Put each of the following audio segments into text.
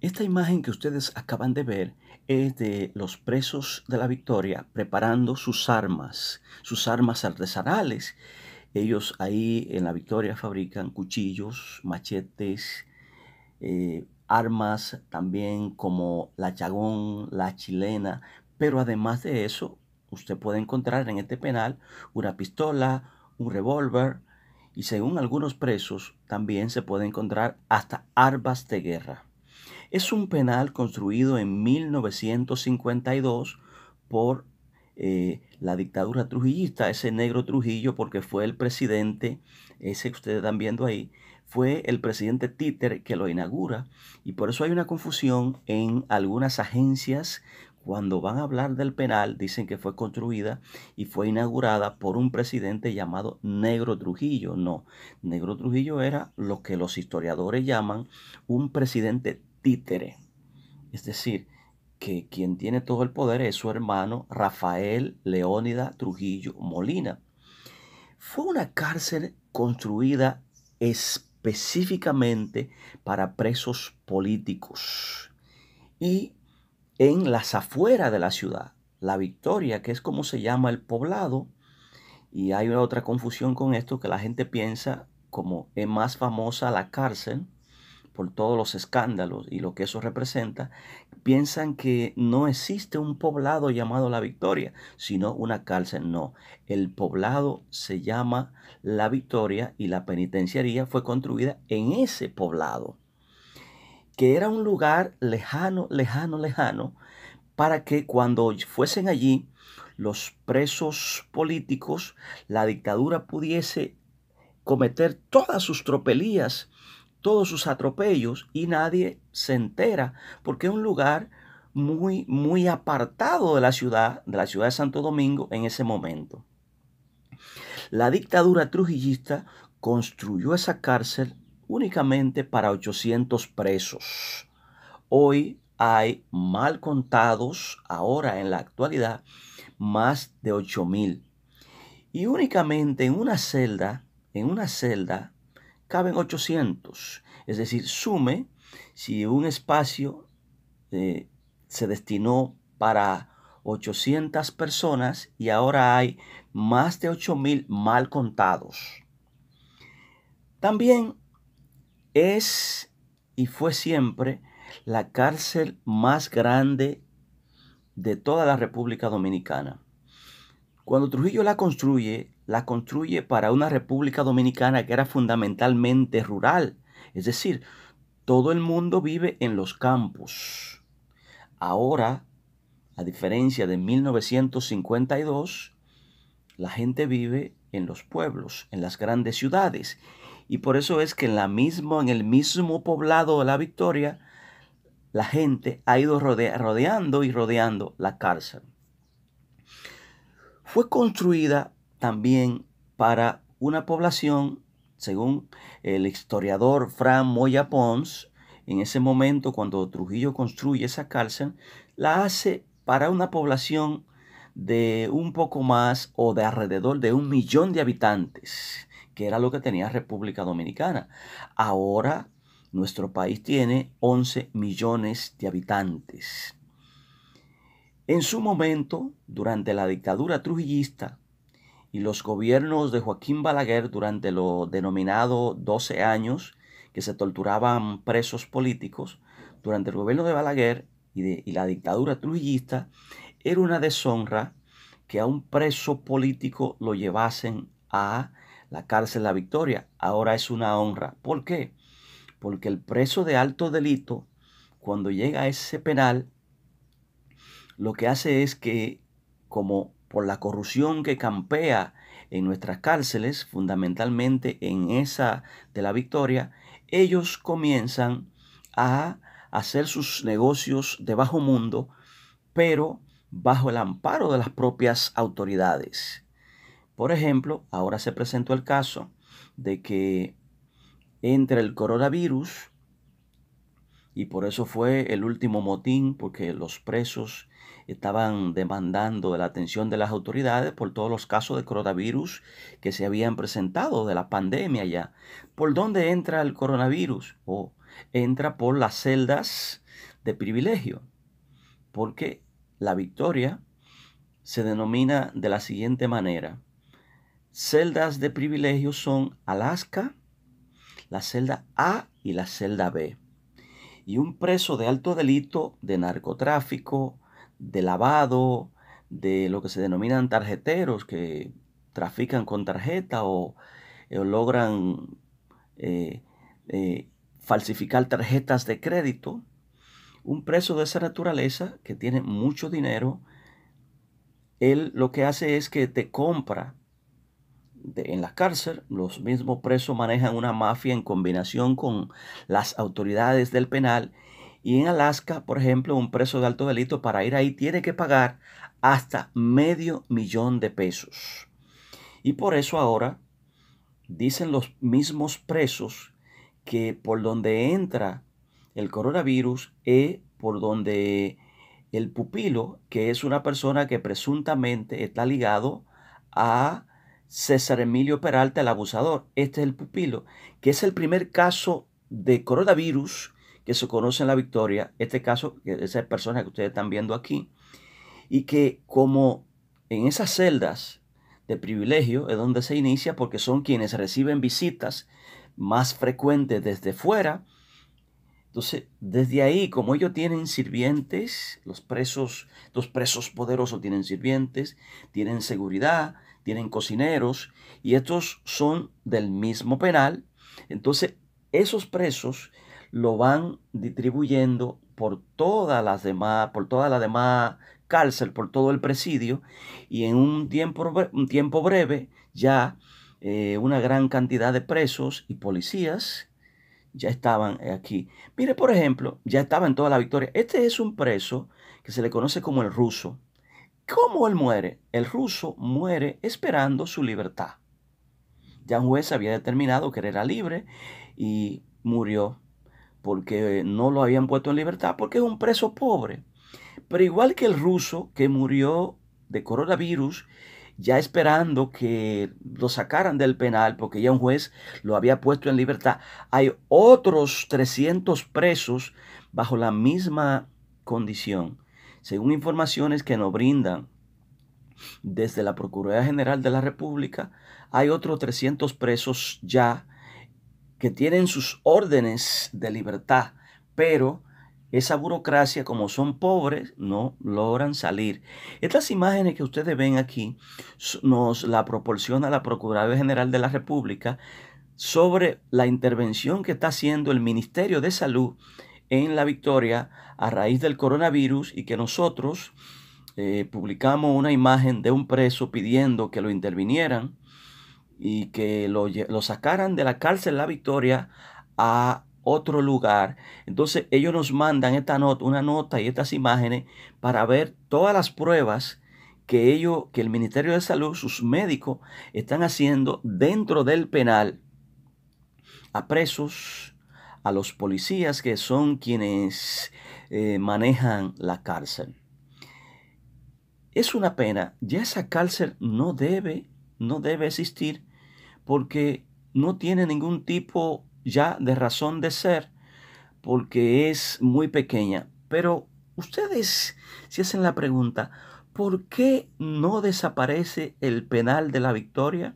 Esta imagen que ustedes acaban de ver es de los presos de la Victoria preparando sus armas, sus armas artesanales ellos ahí en la Victoria fabrican cuchillos, machetes, eh, armas también como la chagón, la chilena, pero además de eso, usted puede encontrar en este penal una pistola, un revólver y según algunos presos también se puede encontrar hasta armas de guerra. Es un penal construido en 1952 por eh, la dictadura trujillista, ese negro Trujillo, porque fue el presidente, ese que ustedes están viendo ahí, fue el presidente Títer que lo inaugura. Y por eso hay una confusión en algunas agencias cuando van a hablar del penal, dicen que fue construida y fue inaugurada por un presidente llamado Negro Trujillo. No, Negro Trujillo era lo que los historiadores llaman un presidente títere. Es decir, que quien tiene todo el poder es su hermano Rafael Leónida Trujillo Molina. Fue una cárcel construida específicamente para presos políticos y en las afueras de la ciudad, La Victoria, que es como se llama el poblado, y hay una otra confusión con esto que la gente piensa como es más famosa la cárcel por todos los escándalos y lo que eso representa, piensan que no existe un poblado llamado La Victoria, sino una cárcel. No, el poblado se llama La Victoria y la penitenciaría fue construida en ese poblado, que era un lugar lejano, lejano, lejano, para que cuando fuesen allí los presos políticos, la dictadura pudiese cometer todas sus tropelías todos sus atropellos y nadie se entera porque es un lugar muy, muy apartado de la ciudad, de la ciudad de Santo Domingo en ese momento. La dictadura trujillista construyó esa cárcel únicamente para 800 presos. Hoy hay mal contados, ahora en la actualidad, más de 8000. Y únicamente en una celda, en una celda caben 800. Es decir, sume si un espacio eh, se destinó para 800 personas y ahora hay más de 8.000 mal contados. También es y fue siempre la cárcel más grande de toda la República Dominicana. Cuando Trujillo la construye, la construye para una República Dominicana que era fundamentalmente rural. Es decir, todo el mundo vive en los campos. Ahora, a diferencia de 1952, la gente vive en los pueblos, en las grandes ciudades. Y por eso es que en, la mismo, en el mismo poblado de La Victoria, la gente ha ido rodeando y rodeando la cárcel. Fue construida también para una población, según el historiador Fran Moya Pons, en ese momento cuando Trujillo construye esa cárcel, la hace para una población de un poco más o de alrededor de un millón de habitantes, que era lo que tenía República Dominicana. Ahora nuestro país tiene 11 millones de habitantes. En su momento, durante la dictadura trujillista, y los gobiernos de Joaquín Balaguer durante los denominados 12 años que se torturaban presos políticos, durante el gobierno de Balaguer y, de, la dictadura trujillista, era una deshonra que a un preso político lo llevasen a la cárcel La Victoria. Ahora es una honra. ¿Por qué? Porque el preso de alto delito, cuando llega a ese penal, lo que hace es que como por la corrupción que campea en nuestras cárceles, fundamentalmente en esa de la Victoria, ellos comienzan a hacer sus negocios de bajo mundo, pero bajo el amparo de las propias autoridades. Por ejemplo, ahora se presentó el caso de que entre el coronavirus, y por eso fue el último motín, porque los presos estaban demandando la atención de las autoridades por todos los casos de coronavirus que se habían presentado de la pandemia ya. ¿Por dónde entra el coronavirus? Oh, entra por las celdas de privilegio, porque la victoria se denomina de la siguiente manera. Celdas de privilegio son Alaska, la celda A y la celda B. Y un preso de alto delito de narcotráfico, de lavado, de lo que se denominan tarjeteros que trafican con tarjeta o, eh, logran eh, eh, falsificar tarjetas de crédito. Un preso de esa naturaleza que tiene mucho dinero, él lo que hace es que te compra en la cárcel. Los mismos presos manejan una mafia en combinación con las autoridades del penal y en Alaska, por ejemplo, un preso de alto delito para ir ahí tiene que pagar hasta medio millón de pesos. Y por eso ahora dicen los mismos presos que por donde entra el coronavirus es por donde el pupilo, que es una persona que presuntamente está ligado a César Emilio Peralta, el abusador. Este es el pupilo, que es el primer caso de coronavirus que se conocen la victoria, este caso, esa persona que ustedes están viendo aquí, y que como en esas celdas de privilegio es donde se inicia porque son quienes reciben visitas más frecuentes desde fuera. Entonces, desde ahí, como ellos tienen sirvientes, los presos, los presos poderosos tienen sirvientes, tienen seguridad, tienen cocineros, y estos son del mismo penal, entonces esos presos lo van distribuyendo por todas las demás, por toda la demás cárcel, por todo el presidio, y en un tiempo, un tiempo breve ya eh, una gran cantidad de presos y policías ya estaban aquí. Mire, por ejemplo, ya estaba en toda la victoria. Este es un preso que se le conoce como el ruso. ¿Cómo él muere? El ruso muere esperando su libertad. Ya un juez había determinado que él era libre y murió porque no lo habían puesto en libertad, porque es un preso pobre. Pero igual que el ruso que murió de coronavirus, ya esperando que lo sacaran del penal porque ya un juez lo había puesto en libertad. Hay otros 300 presos bajo la misma condición, según informaciones que nos brindan desde la Procuraduría General de la República. Hay otros 300 presos ya que tienen sus órdenes de libertad, pero esa burocracia, como son pobres, no logran salir. Estas imágenes que ustedes ven aquí nos la proporciona la Procuraduría General de la República sobre la intervención que está haciendo el Ministerio de Salud en La Victoria a raíz del coronavirus y que nosotros eh, publicamos una imagen de un preso pidiendo que lo intervinieran y que lo, sacaran de la cárcel La Victoria a otro lugar. Entonces ellos nos mandan esta nota, una nota y estas imágenes para ver todas las pruebas que ellos, que el Ministerio de Salud, sus médicos están haciendo dentro del penal a presos, a los policías que son quienes eh, manejan la cárcel. Es una pena, ya esa cárcel no debe, no debe existir porque no tiene ningún tipo ya de razón de ser, porque es muy pequeña. Pero ustedes si hacen la pregunta, ¿por qué no desaparece el penal de la victoria?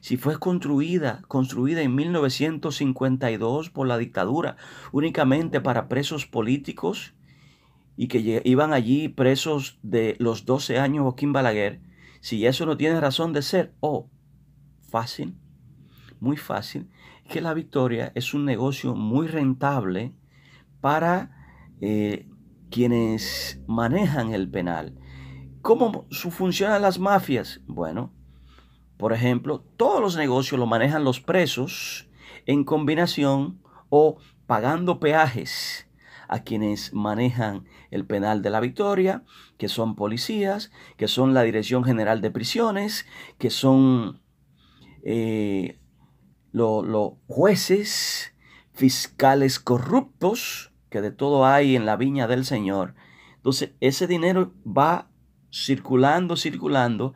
Si fue construida, construida en 1952 por la dictadura únicamente para presos políticos y que iban allí presos de los 12 años Joaquín Balaguer, si eso no tiene razón de ser, o fácil, muy fácil, que la victoria es un negocio muy rentable para eh, quienes manejan el penal. ¿Cómo funcionan las mafias? Bueno, por ejemplo, todos los negocios los manejan los presos en combinación o pagando peajes a quienes manejan el penal de la Victoria, que son policías, que son la Dirección General de Prisiones, que son eh, los jueces, fiscales corruptos, que de todo hay en la viña del Señor. Entonces, ese dinero va circulando, circulando,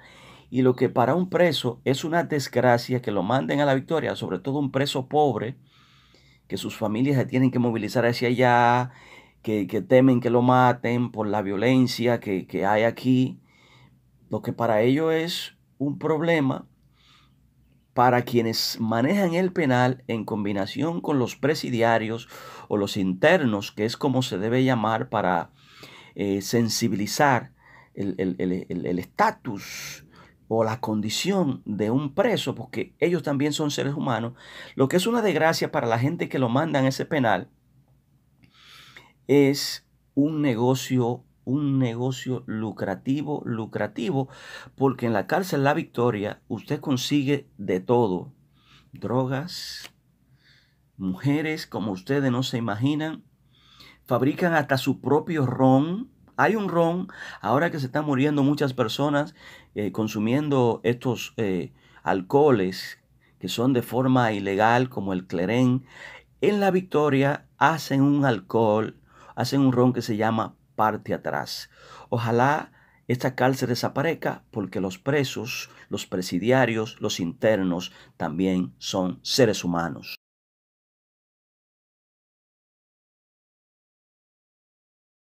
y lo que para un preso es una desgracia que lo manden a la victoria, sobre todo un preso pobre, que sus familias se tienen que movilizar hacia allá, que, temen que lo maten por la violencia que, que hay aquí, lo que para ellos es un problema, para quienes manejan el penal en combinación con los presidiarios o los internos, que es como se debe llamar para eh, sensibilizar el estatus o la condición de un preso, porque ellos también son seres humanos, lo que es una desgracia para la gente que lo manda en ese penal es un negocio un negocio lucrativo, lucrativo, porque en la cárcel La Victoria usted consigue de todo, drogas, mujeres como ustedes no se imaginan, fabrican hasta su propio ron. Hay un ron, ahora que se están muriendo muchas personas eh, consumiendo estos eh, alcoholes que son de forma ilegal, como el clerén. En La Victoria hacen un alcohol, hacen un ron que se llama parte atrás. Ojalá esta cárcel desaparezca porque los presos, los presidiarios, los internos también son seres humanos.